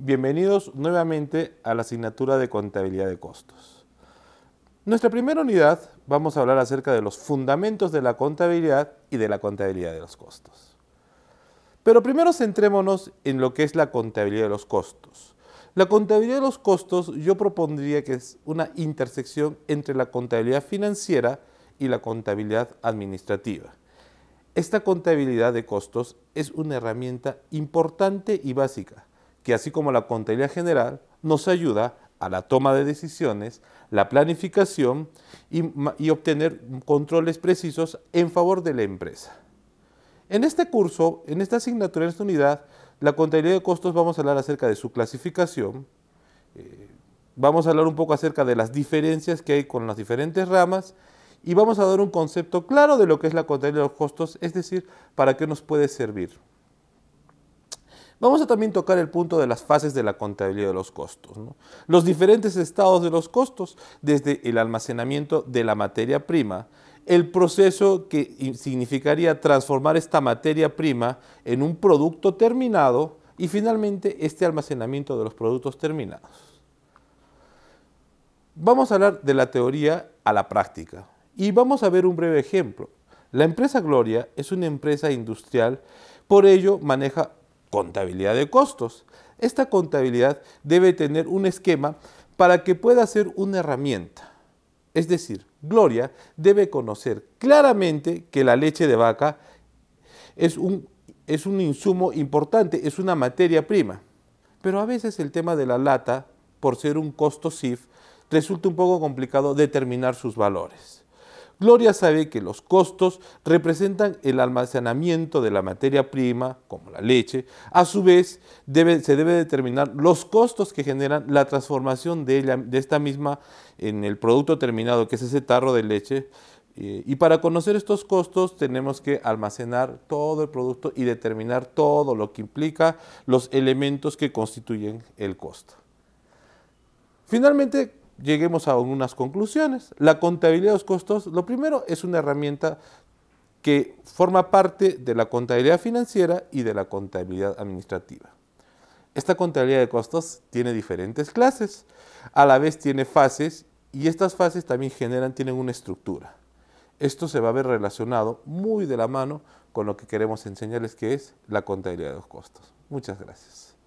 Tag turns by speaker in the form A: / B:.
A: Bienvenidos nuevamente a la asignatura de contabilidad de costos. Nuestra primera unidad vamos a hablar acerca de los fundamentos de la contabilidad y de la contabilidad de los costos. Pero primero centrémonos en lo que es la contabilidad de los costos. La contabilidad de los costos yo propondría que es una intersección entre la contabilidad financiera y la contabilidad administrativa. Esta contabilidad de costos es una herramienta importante y básica que así como la contabilidad general nos ayuda a la toma de decisiones, la planificación y, obtener controles precisos en favor de la empresa. En este curso, en esta asignatura, en esta unidad, la contabilidad de costos vamos a hablar acerca de su clasificación, eh, vamos a hablar un poco acerca de las diferencias que hay con las diferentes ramas y vamos a dar un concepto claro de lo que es la contabilidad de los costos, es decir, para qué nos puede servir. Vamos a también tocar el punto de las fases de la contabilidad de los costos. Los diferentes estados de los costos, desde el almacenamiento de la materia prima, el proceso que significaría transformar esta materia prima en un producto terminado y finalmente este almacenamiento de los productos terminados. Vamos a hablar de la teoría a la práctica y vamos a ver un breve ejemplo. La empresa Gloria es una empresa industrial, por ello maneja contabilidad de costos. Esta contabilidad debe tener un esquema para que pueda ser una herramienta. Es decir, Gloria debe conocer claramente que la leche de vaca es un, insumo importante, es una materia prima. Pero a veces el tema de la lata, por ser un costo SIF, resulta un poco complicado determinar sus valores. Gloria sabe que los costos representan el almacenamiento de la materia prima, como la leche. A su vez, se debe determinar los costos que generan la transformación de, esta misma en el producto terminado, que es ese tarro de leche. Eh, y para conocer estos costos tenemos que almacenar todo el producto y determinar todo lo que implica los elementos que constituyen el costo. Finalmente, lleguemos a unas conclusiones. La contabilidad de los costos, lo primero, es una herramienta que forma parte de la contabilidad financiera y de la contabilidad administrativa. Esta contabilidad de costos tiene diferentes clases, a la vez tiene fases y estas fases también generan, tienen una estructura. Esto se va a ver relacionado muy de la mano con lo que queremos enseñarles que es la contabilidad de los costos. Muchas gracias.